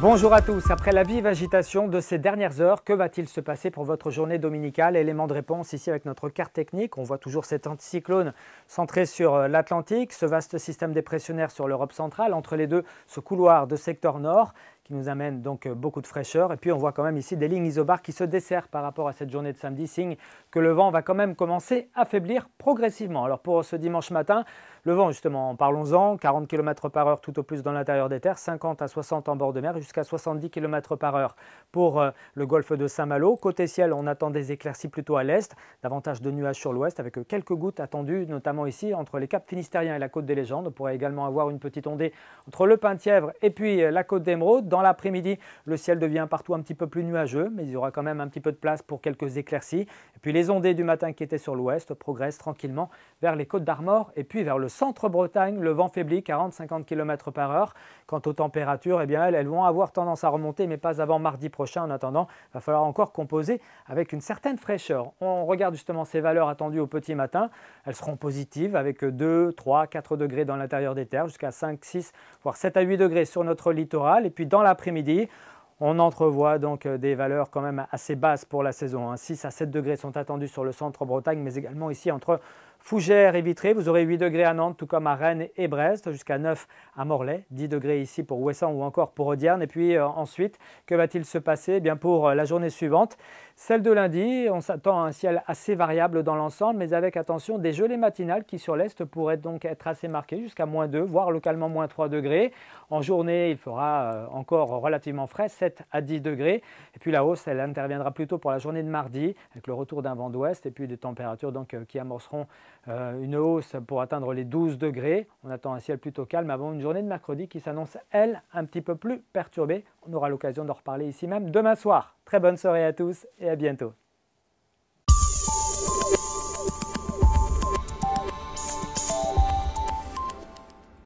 Bonjour à tous. Après la vive agitation de ces dernières heures, que va-t-il se passer pour votre journée dominicale Élément de réponse ici avec notre carte technique. On voit toujours cet anticyclone centré sur euh, l'Atlantique, ce vaste système dépressionnaire sur l'Europe centrale, entre les deux, ce couloir de secteur nord nous amène donc euh, beaucoup de fraîcheur. Et puis on voit quand même ici des lignes isobares qui se desserrent par rapport à cette journée de samedi, signe que le vent va quand même commencer à faiblir progressivement. Alors pour ce dimanche matin, le vent justement, parlons-en, 40 km par heure tout au plus dans l'intérieur des terres, 50 à 60 en bord de mer, jusqu'à 70 km par heure pour euh, le golfe de Saint-Malo. Côté ciel, on attend des éclaircies plutôt à l'est, davantage de nuages sur l'ouest avec euh, quelques gouttes attendues, notamment ici entre les caps finistériens et la côte des légendes. On pourrait également avoir une petite ondée entre le Pintièvre et puis la côte d'Émeraude l'après-midi, le ciel devient partout un petit peu plus nuageux, mais il y aura quand même un petit peu de place pour quelques éclaircies. Et puis les ondées du matin qui étaient sur l'ouest progressent tranquillement vers les côtes d'Armor et puis vers le centre-Bretagne. Le vent faiblit 40-50 km par heure. Quant aux températures, eh bien, elles, elles vont avoir tendance à remonter, mais pas avant mardi prochain. En attendant, il va falloir encore composer avec une certaine fraîcheur. On regarde justement ces valeurs attendues au petit matin. Elles seront positives avec 2, 3, 4 degrés dans l'intérieur des terres, jusqu'à 5, 6, voire 7 à 8 degrés sur notre littoral. Et puis dans la après midi On entrevoit donc euh, des valeurs quand même assez basses pour la saison. 6 hein. à 7 degrés sont attendus sur le centre Bretagne, mais également ici entre Fougères et Vitré, vous aurez 8 degrés à Nantes, tout comme à Rennes et Brest, jusqu'à 9 à Morlaix, 10 degrés ici pour Ouessant ou encore pour Audierne. Et puis euh, ensuite, que va-t-il se passer eh bien Pour euh, la journée suivante, celle de lundi, on s'attend à un ciel assez variable dans l'ensemble, mais avec attention des gelées matinales qui sur l'Est pourraient donc être assez marquées, jusqu'à moins 2, voire localement moins 3 degrés. En journée, il fera euh, encore relativement frais, 7 à 10 degrés. Et puis la hausse, elle interviendra plutôt pour la journée de mardi, avec le retour d'un vent d'ouest et puis des températures donc, qui amorceront euh, une hausse pour atteindre les 12 degrés. On attend un ciel plutôt calme avant une journée de mercredi qui s'annonce, elle, un petit peu plus perturbée. On aura l'occasion d'en reparler ici même demain soir. Très bonne soirée à tous et à bientôt.